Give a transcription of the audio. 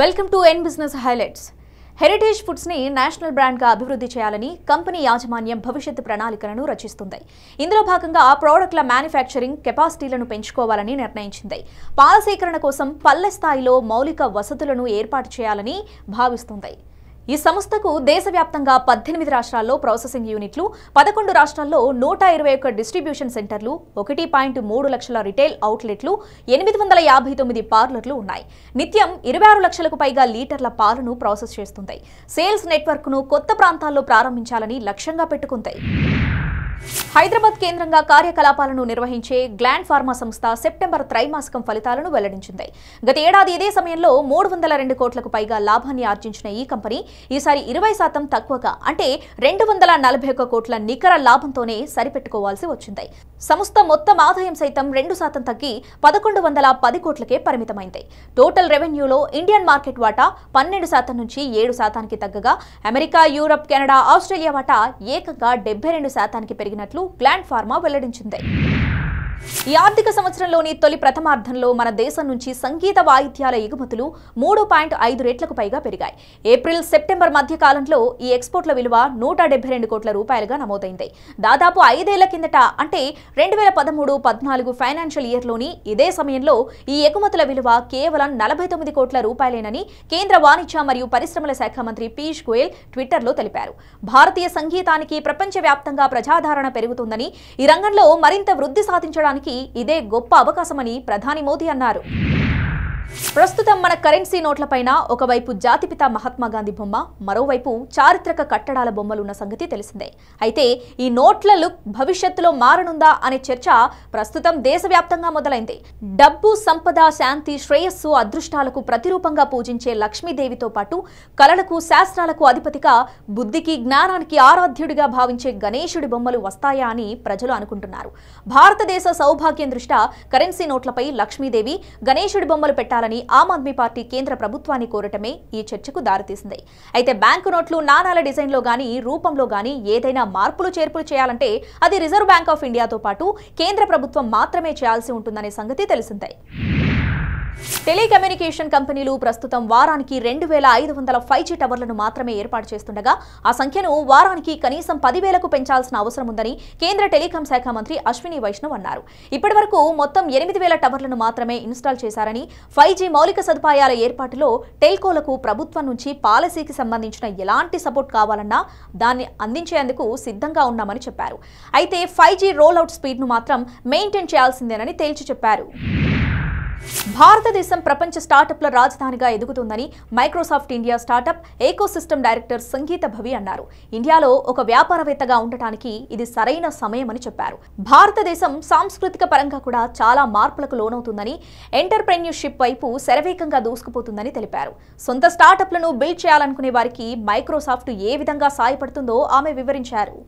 welcome to an business highlights heritage ఫుడ్స్ని national బ్రాండ్గా అభివృద్ధి చేయాలని కంపెనీ యాజమాన్యం భవిష్యత్ ప్రణాళికలను రచిస్తుంది ఇందులో భాగంగా ప్రోడక్ట్ల మ్యానుఫ్యాక్చరింగ్ కెపాసిటీలను పెంచుకోవాలని నిర్ణయించింది పాల సేకరణ కోసం పల్లె స్థాయిలో మౌలిక వసతులను ఏర్పాటు చేయాలని భావిస్తుంది ఈ సంస్థకు దేశవ్యాప్తంగా పద్దెనిమిది రాష్ట్రాల్లో ప్రాసెసింగ్ యూనిట్లు పదకొండు రాష్ట్రాల్లో నూట ఇరవై ఒక్క డిస్ట్రిబ్యూషన్ సెంటర్లు ఒకటి పాయింట్ మూడు లక్షల రిటైల్ అవుట్లెట్లు ఎనిమిది వందల యాభై తొమ్మిది పార్లర్లు ఉన్నాయి నిత్యం ఇరవై ఆరు లక్షలకు పైగా లీటర్ల పాలను ప్రాసెస్ చేస్తుంది సేల్స్ నెట్వర్క్ను కొత్త ప్రాంతాల్లో ప్రారంభించాలని లక్ష్యంగా పెట్టుకుంటాయి హైదరాబాద్ కేంద్రంగా కార్యకలాపాలను నిర్వహించే గ్లాండ్ ఫార్మా సంస్థ సెప్టెంబర్ త్రైమాసికం ఫలితాలను వెల్లడించింది గత ఏడాది ఇదే సమయంలో మూడు వందల రెండు కోట్లకు పైగా లాభాన్ని ఆర్జించిన ఈ కంపెనీ ఈసారి ఇరవై శాతం తక్కువగా అంటే రెండు వందల నలభై ఒక్క కోట్ల నికర లాభంతోనే సరిపెట్టుకోవాల్సి వచ్చింది సంస్థ మొత్తం ఆదాయం సైతం రెండు శాతం తగ్గి పదకొండు వందల పది కోట్లకే పరిమితమైంది టోటల్ రెవెన్యూలో ఇండియన్ మార్కెట్ వాటా పన్నెండు శాతం నుంచి ఏడు శాతానికి తగ్గగా అమెరికా యూరప్ కెనడా ఆస్ట్రేలియా వాటా ఏకంగా డెబ్బై రెండు శాతానికి పెరిగినట్లు చేస్తున్నట్లు గ్లాండ్ ఫార్మా వెల్లడించింది ఈ ఆర్థిక సంవత్సరంలోని తొలి ప్రథమార్థంలో మన దేశం నుంచి సంగీత వాయిద్యాల ఎగుమతులు మూడు పాయింట్ ఐదు రేట్లకు పైగా పెరిగాయి ఏప్రిల్ సెప్టెంబర్ మధ్య కాలంలో ఈ ఎక్స్పోర్ట్ల విలువ నూట రెండు కోట్ల రూపాయలుగా నమోదైంది దాదాపు ఐదేళ్ల కిందట అంటే రెండు వేల పదమూడు పద్నాలుగు ఫైనాన్షియల్ ఇయర్లోని ఇదే సమయంలో ఈ ఎగుమతుల విలువ కేవలం నలభై తొమ్మిది కోట్ల రూపాయలేనని కేంద్ర వాణిజ్య మరియు పరిశ్రమల శాఖ మంత్రి పీయూష్ గోయల్ ట్విట్టర్లో తెలిపారు భారతీయ సంగీతానికి ప్రపంచవ్యాప్తంగా ప్రజాదరణ పెరుగుతుందని ఈ రంగంలో మరింత వృద్ధి సాధించడానికి చేయడానికి ఇదే గొప్ప అవకాశమని ప్రధాని మోదీ అన్నారు ప్రస్తుతం మన కరెన్సీ నోట్ల పైన ఒకవైపు జాతిపిత మహాత్మా గాంధీ బొమ్మ మరోవైపు చారిత్రక కట్టడాల బొమ్మలున్న సంగతి తెలిసిందే అయితే ఈ నోట్ల లుక్ భవిష్యత్తులో మారనుందా అనే చర్చ ప్రస్తుతం దేశవ్యాప్తంగా మొదలైంది డబ్బు సంపద శాంతి శ్రేయస్సు అదృష్టాలకు ప్రతిరూపంగా పూజించే లక్ష్మీదేవితో పాటు కళలకు శాస్త్రాలకు అధిపతిగా బుద్ధికి జ్ఞానానికి ఆరాధ్యుడిగా భావించే గణేశుడి బొమ్మలు వస్తాయా అని ప్రజలు అనుకుంటున్నారు భారతదేశ సౌభాగ్యం దృష్ట్యా కరెన్సీ నోట్లపై లక్ష్మీదేవి గణేశుడి బొమ్మలు పెట్టారు చేయాలని ఆమ్ ఆద్మీ పార్టీ కేంద్ర ప్రభుత్వాన్ని కోరటమే ఈ చర్చకు దారితీసింది అయితే బ్యాంకు నోట్లు నాణాల డిజైన్లో గానీ రూపంలో గానీ ఏదైనా మార్పులు చేర్పులు చేయాలంటే అది రిజర్వ్ బ్యాంక్ ఆఫ్ ఇండియాతో పాటు కేంద్ర ప్రభుత్వం మాత్రమే చేయాల్సి ఉంటుందనే సంగతి తెలిసిందే టెలికమ్యూనికేషన్ కంపెనీలు ప్రస్తుతం వారానికి రెండు వేల ఐదు వందల ఫైవ్ జీ టవర్లను మాత్రమే ఏర్పాటు చేస్తుండగా ఆ సంఖ్యను వారానికి కనీసం పదివేలకు పెంచాల్సిన అవసరం ఉందని కేంద్ర టెలికాం శాఖ మంత్రి అశ్విని వైష్ణవ్ అన్నారు ఇప్పటి వరకు మొత్తం ఎనిమిది వేల టవర్లను మాత్రమే ఇన్స్టాల్ చేశారని ఫైవ్ జీ మౌలిక సదుపాయాల ఏర్పాటులో టెల్కోలకు ప్రభుత్వం నుంచి పాలసీకి సంబంధించిన ఎలాంటి సపోర్ట్ కావాలన్నా దాన్ని అందించేందుకు సిద్ధంగా ఉన్నామని చెప్పారు అయితే ఫైవ్ జీ రోల్ అవుట్ స్పీడ్ను మాత్రం మెయింటైన్ చేయాల్సిందేనని తేల్చి చెప్పారు భారతదేశం ప్రపంచ స్టార్టప్ల రాజధానిగా ఎదుగుతుందని Microsoft India startup ecosystem director Sangeeta Bavi అన్నారు ఇండియాలో ఒక వ్యాపారవేత్తగా ఉండటానికి ఇది సరైన సమయమని చెప్పారు భారతదేశం సాంస్కృతిక పరంగా కూడా చాలా మార్పులకు లోనవుతుందని ఎంటర్ప్రెన్యూర్షిప్ వైపు శరవేగంగా దూసుకుపోతుందని తెలిపారు సొంత స్టార్టప్లను బిల్డ్ చేయాలనుకునే వారికి మైక్రోసాఫ్ట్ ఏ విధంగా సాయపడుతుందో ఆమె వివరించారు